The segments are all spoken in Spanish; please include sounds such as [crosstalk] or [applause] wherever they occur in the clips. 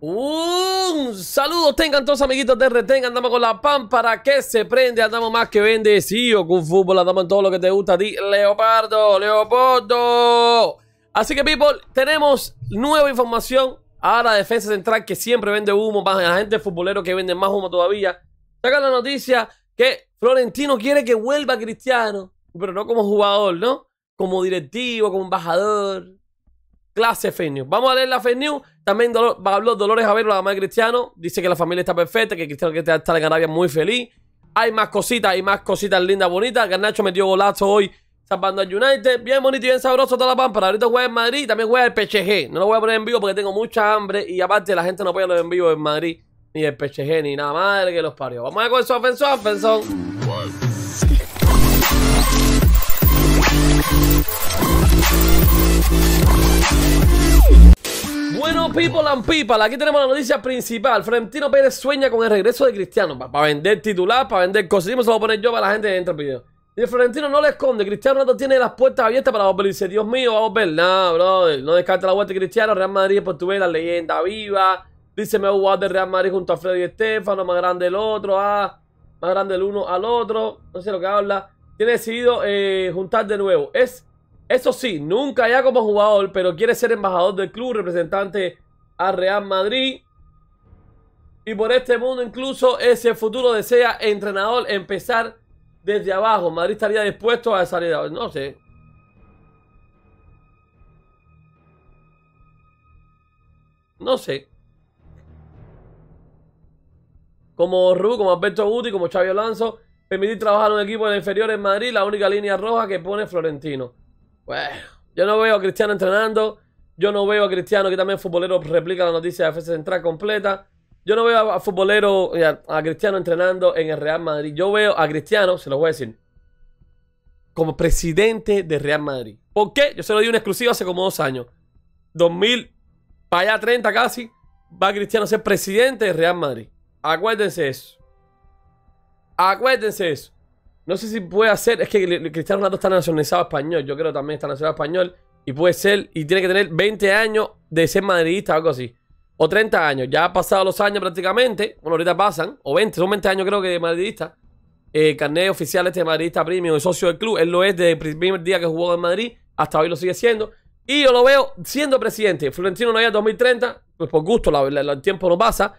Un saludo tengan todos amiguitos de retenga andamos con la para que se prende, andamos más que o con fútbol, andamos en todo lo que te gusta a ti, Leopardo, Leopardo. Así que people, tenemos nueva información, ahora defensa central que siempre vende humo, más la gente futbolero que vende más humo todavía. Saca la noticia que Florentino quiere que vuelva Cristiano, pero no como jugador, ¿no? Como directivo, como embajador clase fake news. Vamos a leer la fake news. También Dolor, habló Dolores Javier, la madre Cristiano. Dice que la familia está perfecta, que Cristiano que está en Arabia muy feliz. Hay más cositas, y más cositas lindas, bonitas. Nacho metió golazo hoy salvando al United. Bien bonito y bien sabroso toda la pampa. Ahorita juega en Madrid también juega el PSG. No lo voy a poner en vivo porque tengo mucha hambre y aparte la gente no puede los en vivo en Madrid. Ni el PSG ni nada madre que los parió. Vamos a ver con eso, pensón, Ofensón. Bueno, people and people, aquí tenemos la noticia principal. Florentino Pérez sueña con el regreso de Cristiano. Para vender titular, para vender conseguimos se lo voy a poner yo para la gente dentro del video. Y el Florentino no le esconde. Cristiano Ronaldo tiene las puertas abiertas para volver. Dice, Dios mío, vamos a ver. No, bro, no descarte la vuelta de Cristiano. Real Madrid es pues, portugués, la leyenda viva. Dice, me voy a jugar de Real Madrid junto a Freddy y Estefano. Más grande el otro, ah, más grande el uno al otro. No sé lo que habla. Tiene decidido eh, juntar de nuevo. Es eso sí, nunca ya como jugador, pero quiere ser embajador del club, representante a Real Madrid. Y por este mundo incluso ese futuro desea entrenador empezar desde abajo. Madrid estaría dispuesto a salir abajo. No sé. No sé. Como Ru, como Alberto Guti, como Xavi Alonso, permitir trabajar en un equipo de inferior en Madrid, la única línea roja que pone Florentino. Bueno, pues, yo no veo a Cristiano entrenando. Yo no veo a Cristiano, que también futbolero replica la noticia de FC Central completa. Yo no veo a futbolero, a Cristiano entrenando en el Real Madrid. Yo veo a Cristiano, se lo voy a decir, como presidente de Real Madrid. ¿Por qué? Yo se lo di una exclusiva hace como dos años. 2000, para allá 30 casi, va Cristiano a ser presidente de Real Madrid. Acuérdense eso. Acuérdense eso. No sé si puede hacer. Es que Cristiano Ronaldo está nacionalizado español. Yo creo también está nacionalizado español. Y puede ser. Y tiene que tener 20 años de ser madridista o algo así. O 30 años. Ya ha pasado los años prácticamente. Bueno, ahorita pasan. O 20. Son 20 años creo que de madridista. carnet oficial este de madridista premium el socio del club. Él lo es desde el primer día que jugó en Madrid. Hasta hoy lo sigue siendo. Y yo lo veo siendo presidente. Florentino no había 2030. Pues por gusto, la, el tiempo no pasa.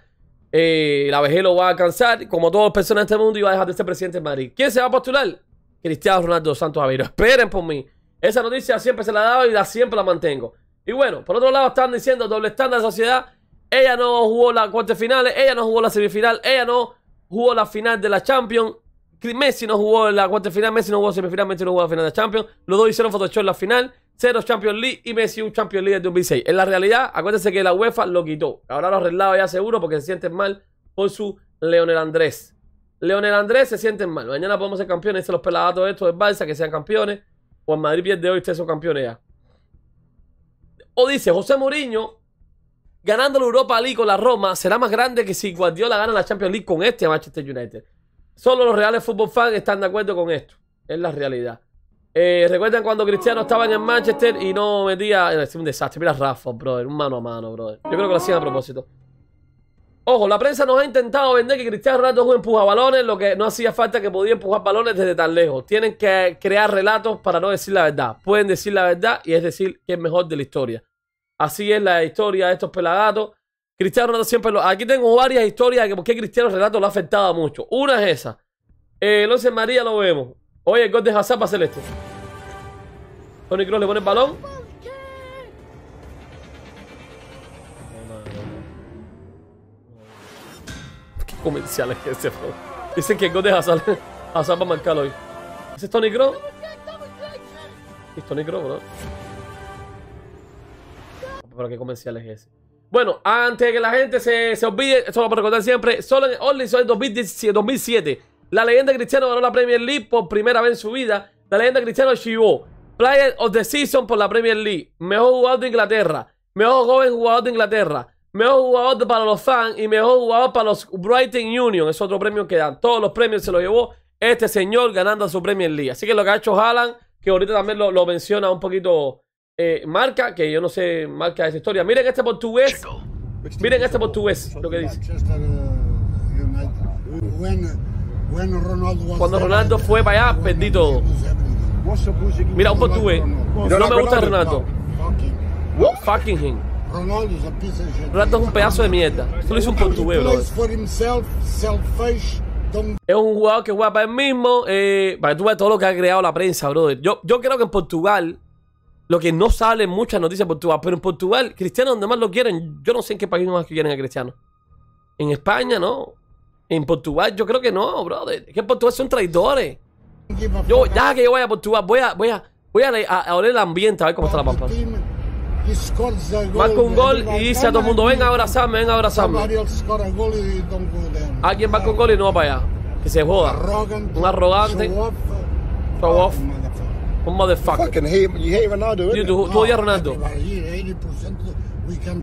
Eh, la vejez lo va a alcanzar, como todas los personas en este mundo, y va a dejar de ser presidente de Madrid. ¿Quién se va a postular? Cristiano Ronaldo Santos Aveiro. Esperen por mí. Esa noticia siempre se la daba y la, siempre la mantengo. Y bueno, por otro lado están diciendo doble estándar de sociedad. Ella no jugó la cuarta finales ella no jugó la semifinal, ella no jugó la final de la Champions. Messi no jugó la cuarta final Messi no jugó semifinal, Messi no jugó la final de Champions. Los dos hicieron Photoshop en la final, cero Champions League y Messi un Champions League de 2006. En la realidad, acuérdense que la UEFA lo quitó. Ahora lo arreglado ya seguro porque se sienten mal por su Leonel Andrés. Leonel Andrés se sienten mal. Mañana podemos ser campeones. Se los peladatos estos De Balsa que sean campeones. O en Madrid pierde hoy, ustedes son campeones ya. O dice José Mourinho, ganando la Europa League con la Roma, será más grande que si Guardiola gana la Champions League con este Manchester United. Solo los reales fútbol fans están de acuerdo con esto. Es la realidad. Eh, ¿Recuerdan cuando Cristiano estaba en Manchester y no metía... Es un desastre. Mira Rafa, brother. Un mano a mano, brother. Yo creo que lo hacían a propósito. Ojo, la prensa nos ha intentado vender que Cristiano Ronaldo es un empujabalones, lo que no hacía falta que podía empujar balones desde tan lejos. Tienen que crear relatos para no decir la verdad. Pueden decir la verdad y es decir que es mejor de la historia. Así es la historia de estos pelagatos. Cristiano Ronaldo siempre lo... Aquí tengo varias historias de por qué Cristiano Renato lo ha afectado mucho. Una es esa. el eh, 11 María lo vemos. Oye, el gol de Hazard Tony Kroos le pone el balón. Qué comercial es ese, bro. Dicen que el gol de Hazard. [laughs] va a hoy. Ese es Tony Kroos. Es Tony Kroos, bro. Pero qué comercial es ese. Bueno, antes de que la gente se, olvide, eso lo para recordar siempre, solo en en 2007, la leyenda cristiana ganó la Premier League por primera vez en su vida. La leyenda cristiana llevó Player of the Season por la Premier League, mejor jugador de Inglaterra, mejor joven jugador de Inglaterra, mejor jugador para los fans y mejor jugador para los Brighton Union. Es otro premio que dan. Todos los premios se los llevó este señor ganando su Premier League. Así que lo que ha hecho Haaland, que ahorita también lo menciona un poquito eh, marca, que yo no sé marca esa historia. Miren este portugués. Miren este portugués, lo que dice. Eh, Cuando Ronaldo fue para allá, perdí todo. Mira, un portugués. No me gusta Ronaldo. Fucking him. Ronaldo es un pedazo de mierda. Esto lo hizo un portugués, Es un jugador que juega para él mismo. Eh, para que tú veas todo lo que ha creado la prensa, brother. Yo, yo creo que en Portugal lo que no sale en muchas noticias de Portugal. Pero en Portugal, Cristiano, donde más lo quieren. Yo no sé en qué país más quieren a Cristiano. En España, no. En Portugal, yo creo que no, brother. Es que en Portugal son traidores. Yo, ya que yo voy a Portugal, voy a, voy a, voy a, a, oler el ambiente, a ver cómo está la pampa. Marca un gol y dice a todo el mundo, ven a abrazarme, ven a abrazarme. Alguien marca un gol y no va para allá. Que se joda. Un arrogante. off. Un motherfucker. Tú odias a Ronaldo. Ah,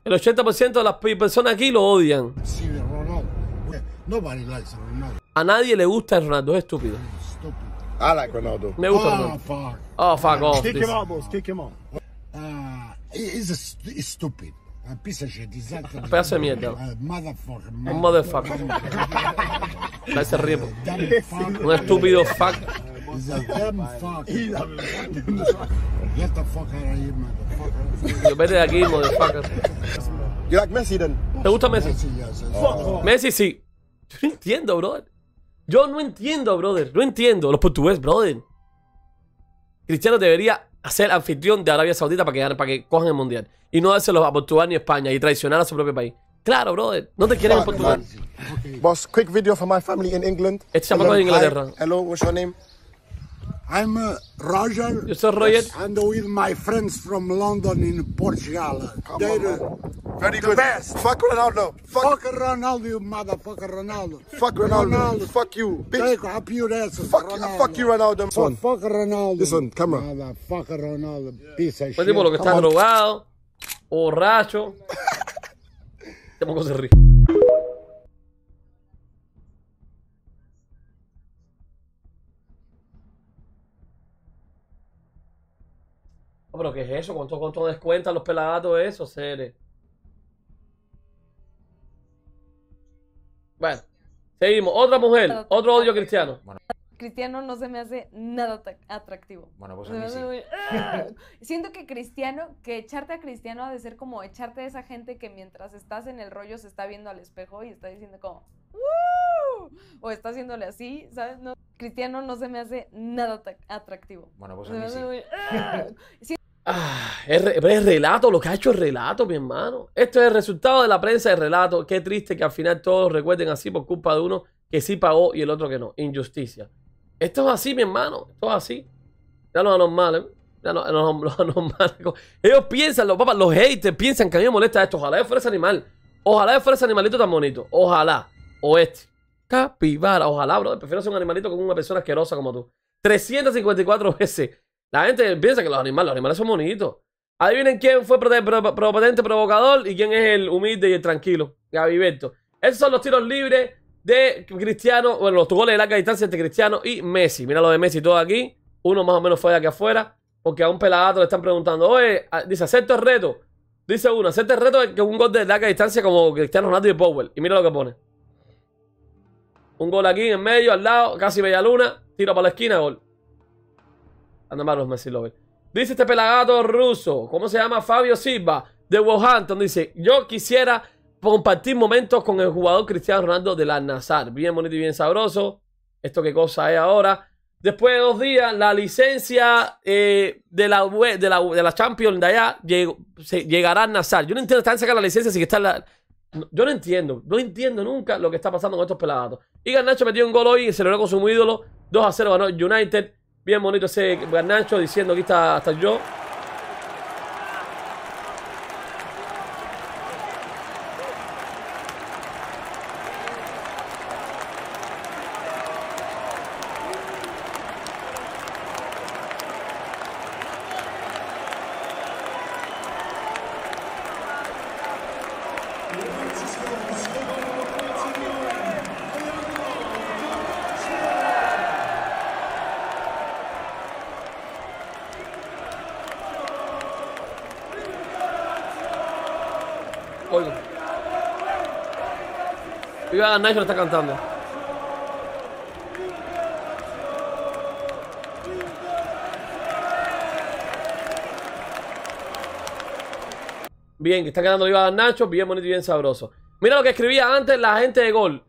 el 80% de las personas aquí lo odian. A nadie le gusta el Ronaldo, es estúpido. Me gusta ah, Ronaldo. Oh, fuck. Oh, fuck off. Kick him out, Un uh, pedazo de mierda. Motherfucker. Un motherfucker. [laughs] Un estúpido fuck. He's a Vete de aquí, motherfucker. You Messi ¿Te gusta Messi? Messi, oh. Messi sí. Yo no entiendo, brother. Yo no entiendo, brother. No entiendo. Los portugueses, brother. Cristiano debería hacer anfitrión de Arabia Saudita para que, para que cojan el mundial. Y no dárselo a Portugal ni España y traicionar a su propio país. Claro, brother. No te quieren en Portugal. Boss, quick video for my family in England. Este chamaco es de Inglaterra. Hello, what's your name? I'm uh, Roger. Yes, sir, Roger. And with my friends from London in Portugal. Come They're on, Very the good. Best. Fuck Ronaldo. Fuck, fuck Ronaldo, you motherfucker Ronaldo. Fuck Ronaldo. Ronaldo. Fuck you. Bitch. Take up your ass. Fuck, Ronaldo. fuck you Ronaldo. Fuck, fuck Ronaldo. This one, camera. Motherfucker Ronaldo. Yeah. Piece of shit. Vediamo lo che sta drogado. Borracho. Vediamo cosa ride. Ah, pero ¿qué es eso? ¿Cuánto, cuánto descuentan los pelagatos eso seres? Bueno, seguimos. Otra mujer, otro odio cristiano. Cristiano no se me hace nada atractivo. Bueno, pues a sí. ¡ah! Siento que Cristiano, que echarte a Cristiano ha de ser como echarte a esa gente que mientras estás en el rollo se está viendo al espejo y está diciendo como o está haciéndole así, ¿sabes? No, Cristiano no se me hace nada atractivo. Bueno, pues a sí. ¡ah! [laughs] Ah, es, es, relato, lo que ha hecho es relato, mi hermano. Esto es el resultado de la prensa de relato. Qué triste que al final todos recuerden así por culpa de uno que sí pagó y el otro que no. Injusticia. Esto es así, mi hermano. Esto es así. Ya los anormal, ¿eh? Ya no [laughs] anormal. Ellos piensan, los papas, los haters piensan que a mí me molesta esto. Ojalá yo fuera ese animal. Ojalá yo fuera ese animalito tan bonito. Ojalá. O este. Capibara. Ojalá, bro. Prefiero ser un animalito con una persona asquerosa como tú. 354 veces. La gente piensa que los animales, los animales son bonitos. Adivinen quién fue proponente provocador y quién es el humilde y el tranquilo. Berto Esos son los tiros libres de Cristiano. Bueno, los goles de larga distancia entre Cristiano y Messi. Mira lo de Messi todo aquí. Uno más o menos fue de aquí afuera. Porque a un peladato le están preguntando, oye, ah, dice, acepto el reto. Dice uno, acepto el reto que un gol de larga distancia como Cristiano Ronaldo y Powell. Y mira lo que pone. Un gol aquí en medio, al lado, casi bella luna, tiro para la esquina, gol. Anda los Messi Dice este pelagato ruso, ¿cómo se llama? Fabio Silva, de Wolverhampton. Dice, yo quisiera compartir momentos con el jugador Cristiano Ronaldo de la Nazar. Bien bonito y bien sabroso. Esto qué cosa es ahora. Después de dos días, la licencia eh, de, la, de, la, de Champions de allá se, llegará a Nazar. Yo no entiendo, están sacando la licencia si que está la... yo no entiendo, no entiendo nunca lo que está pasando con estos pelagatos. Y ganacho metió un gol hoy y celebró con su ídolo. 2 a 0 ganó United. Bien bonito ese Garnacho diciendo que está hasta yo. Viva Nacho está cantando. Bien, que está quedando viva Nacho, bien bonito y bien sabroso. Mira lo que escribía antes la gente de Gol.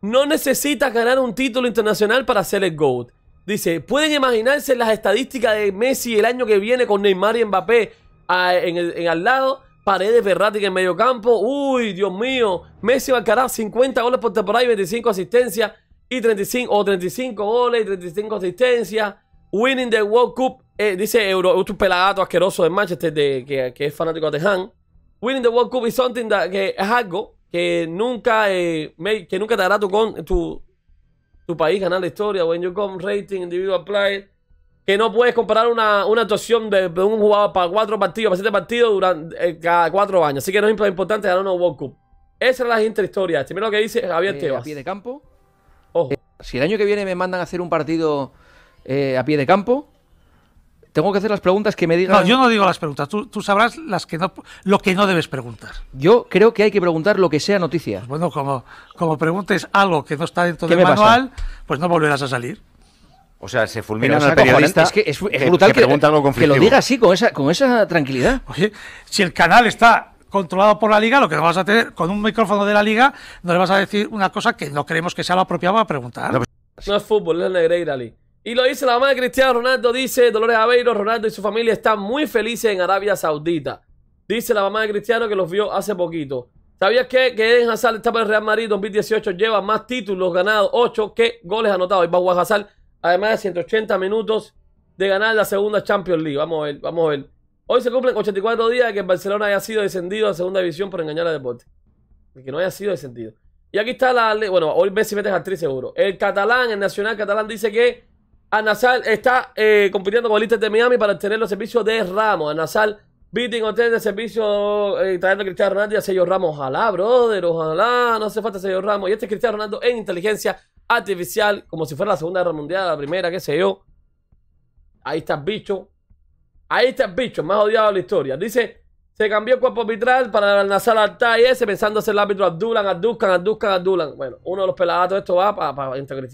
No necesita ganar un título internacional para ser el GOAT. Dice, ¿pueden imaginarse las estadísticas de Messi el año que viene con Neymar y Mbappé ah, en, en, al lado? Paredes, Verratti en medio campo. Uy, Dios mío. Messi marcará 50 goles por temporada y 25 asistencias. Y 35, o 35 goles y 35 asistencias. Winning the World Cup. Eh, dice Euro, un pelagato asqueroso de Manchester de, que, es fanático de han Winning the World Cup is que es algo que nunca, eh, que nunca te hará tu, tu, país ganar la historia. When you come rating individual player que no puedes comparar una, una actuación de, un jugador para cuatro partidos, para siete partidos durante, eh, cada cuatro años. Así que no es importante ganar una World Cup. Esa es la gente historia. Este, lo que dice Javier eh, Tebas. A pie de campo. Ojo. Eh, si el año que viene me mandan a hacer un partido a pie de campo, tengo que hacer las preguntas que me digan. No, yo no digo las preguntas. Tú, sabrás las que no, lo que no debes preguntar. Yo creo que hay que preguntar lo que sea noticia. Pues bueno, como, como preguntes algo que no está dentro del manual, pues no volverás a salir. O sea, se fulmina al periodista. Es que brutal que, lo diga así, con esa, tranquilidad. Oye, si el canal está controlado por la liga, lo que vamos a tener con un micrófono de la liga, no le vas a decir una cosa que no creemos que sea lo apropiado para preguntar. No, pues, es fútbol, es Negreira, Ali. Y lo dice la mamá de Cristiano Ronaldo, dice Dolores Aveiro, Ronaldo y su familia están muy felices en Arabia Saudita. Dice la mamá de Cristiano que los vio hace poquito. ¿Sabías que? que Eden Hazard está para el Real Madrid 2018, lleva más títulos ganados, 8 que goles anotados. Y a Hazard Además de 180 minutos de ganar la segunda Champions League. Vamos a ver, vamos a ver. Hoy se cumplen 84 días de que Barcelona haya sido descendido a segunda división por engañar al deporte. De que no haya sido descendido. Y aquí está la. Bueno, hoy Messi mete actriz seguro. El catalán, el nacional catalán, dice que Anasal está eh, compitiendo con el Inter de Miami para obtener los servicios de Ramos. Anasal, Beating Hotel de servicio, eh, trayendo a Cristiano Ronaldo y a Sergio Ramos. Ojalá, brother, ojalá. No hace falta Señor Ramos. Y este es Cristiano Ronaldo en inteligencia artificial, como si fuera la Segunda Guerra Mundial, la Primera, qué sé yo. Ahí está el bicho. Ahí está el bicho, más odiado de la historia. Dice, se cambió el cuerpo arbitral para la al alta y ese, pensando ser el árbitro Abdulan, Abduzcan, Abduzcan, Abdulan. Bueno, uno de los peladatos, esto va para, para Inter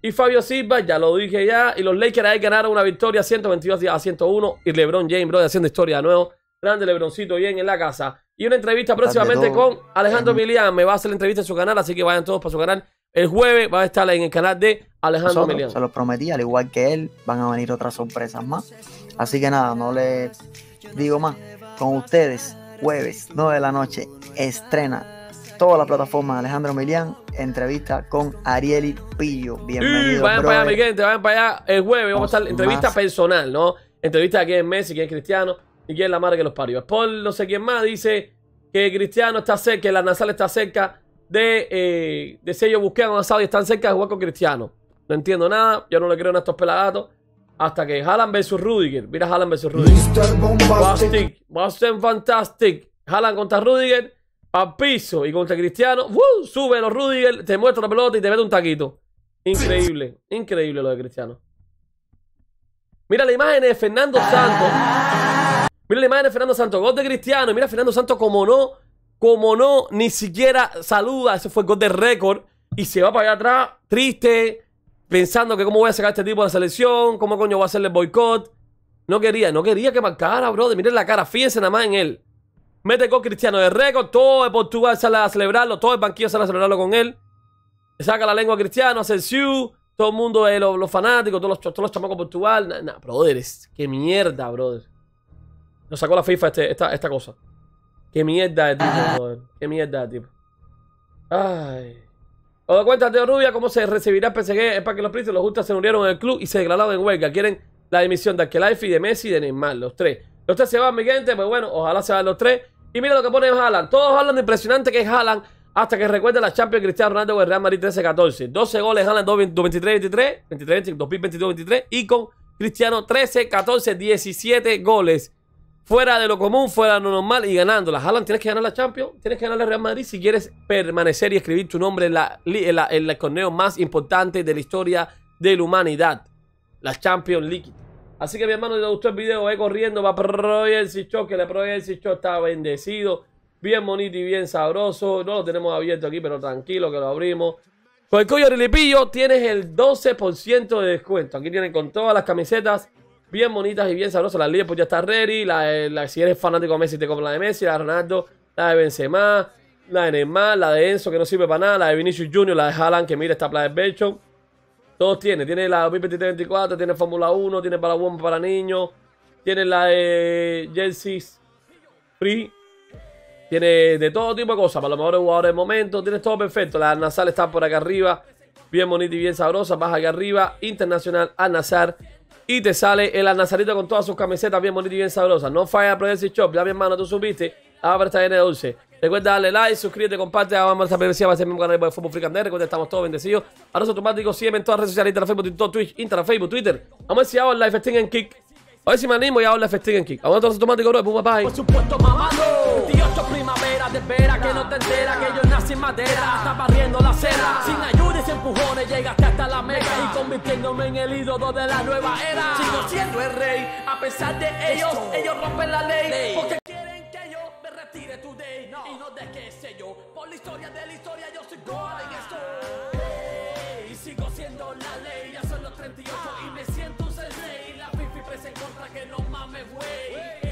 Y Fabio Silva, ya lo dije ya. Y los Lakers ahí ganaron una victoria 122 a 101. Y LeBron James, bro haciendo historia de nuevo. Grande LeBroncito, bien en la casa. Y una entrevista próximamente con Alejandro Milian. Me va a hacer la entrevista en su canal, así que vayan todos para su canal el jueves va a estar en el canal de Alejandro Emiliano. Se lo prometí, al igual que él, van a venir otras sorpresas más. Así que nada, no les digo más. Con ustedes, jueves, 9 de la noche, estrena toda la plataforma Alejandro Milián. entrevista con Arieli Pillo. Mm, Bienvenido. vayan para allá, mi vayan para allá. El jueves vamos a estar entrevista personal, ¿no? Entrevista de quién es Messi, quién es Cristiano y quién es la madre que los parió. Paul, no sé quién más, dice que Cristiano está cerca, que la nasal está cerca de, eh, de sello asado avanzado y están cerca de jugar con Cristiano. No entiendo nada, yo no le creo en estos pelagatos. Hasta que Haaland vs Rudiger. Mira Haaland vs Rudiger. Boston Fantastic. Haaland contra Rudiger. Al piso y contra Cristiano. Sube los Rudiger, te muestra la pelota y te mete un taquito. Increíble, increíble lo de Cristiano. Mira la imagen de Fernando Santos. Mira la imagen de Fernando Santos. Gol de Cristiano. Mira Fernando Santos como no como no, ni siquiera saluda. Ese fue gol de récord. Y se va para allá atrás, triste, pensando que cómo voy a sacar este tipo de selección, cómo coño voy a hacerle boicot. No quería, no quería que marcara, brother. Miren la cara, fíjense nada más en él. Mete con Cristiano de récord, todo el Portugal sale a celebrarlo, todo el banquillo sale a celebrarlo con él. Saca la lengua a Cristiano, hace el siu, todo el mundo, los, fanáticos, todos los, chamacos de Portugal. Nah, brother, qué mierda, brother. Nos sacó la FIFA este, esta cosa. Qué mierda de tipo, ah. Qué mierda de tipo. Ay. O da cuenta, Teo Rubia, cómo se recibirá el PSG. Es para que los príncipes, los justas se unieron en el club y se declararon en huelga. Quieren la dimisión de Arquelife y de Messi y de Neymar, los tres. Los tres se van, mi gente, pues bueno, ojalá se van los tres. Y mira lo que pone Haaland. Todos hablan de impresionante que es hasta que recuerda la Champions Cristiano Ronaldo con el Real Madrid 13-14. 12 goles Haaland 23-23, 2022-23 y con Cristiano 13-14, 17 goles fuera de lo común, fuera de lo normal y ganándola. Alan, tienes que ganar la Champions, tienes que ganar la Real Madrid si quieres permanecer y escribir tu nombre en, la, el torneo más importante de la historia de la humanidad, la Champions League. Así que mi hermano, si te gustó el video, ve corriendo Va para si Show, que la y Show está bendecido, bien bonito y bien sabroso. No lo tenemos abierto aquí, pero tranquilo que lo abrimos. Con el cuello Rilipillo tienes el 12% de descuento. Aquí tienen con todas las camisetas bien bonitas y bien sabrosas. La pues ya está ready. Eh, la, si eres fanático de Messi, te compras la de Messi, la de Ronaldo, la de Benzema, la de Neymar, la de Enzo, que no sirve para nada, la de Vinicius Junior, la de Haaland, que mira, esta playa de Belchon. Todos tiene. Tiene la 2023-24, tiene Fórmula 1, tiene para Wombo para niños, tiene la de Jerseys Free. Tiene de todo tipo de cosas, para los mejores jugadores del momento. Tiene todo perfecto. La de Nazar está por acá arriba. Bien bonita y bien sabrosa. Baja acá arriba. Internacional Al Nazar y te sale el Nazarito con todas sus camisetas bien bonitas y bien sabrosas. No falla ese Shop. Ya mi hermano, tú supiste. abre esta N dulce. Recuerda darle like, suscríbete, comparte. Vamos a esta BBC, va a ser mi canal de Fútbol Fricandero. Recuerda, estamos todos bendecidos. Ahora automático, sígueme en todas las redes sociales: Instagram, Facebook, TikTok, Twitch, Instagram, Facebook, Twitter. Vamos a ver si hago el live festing en Kick. A ver si me animo y hago el live festing en Kick. Vamos a automático, bro. Puma, bye. Por mamado espera, que no te entera, que yo nací en madera, hasta barriendo la cera. Sin ayuda y sin empujones llegaste hasta la mega y convirtiéndome en el ídolo de la nueva era. Sigo siendo el rey, a pesar de ellos, ellos rompen la ley. Porque quieren que yo me retire today y no de qué sé yo. Por la historia de la historia yo soy en esto. Y sigo siendo la ley, ya son los 38 y me siento un rey. La fifi presa en contra que no mames, güey.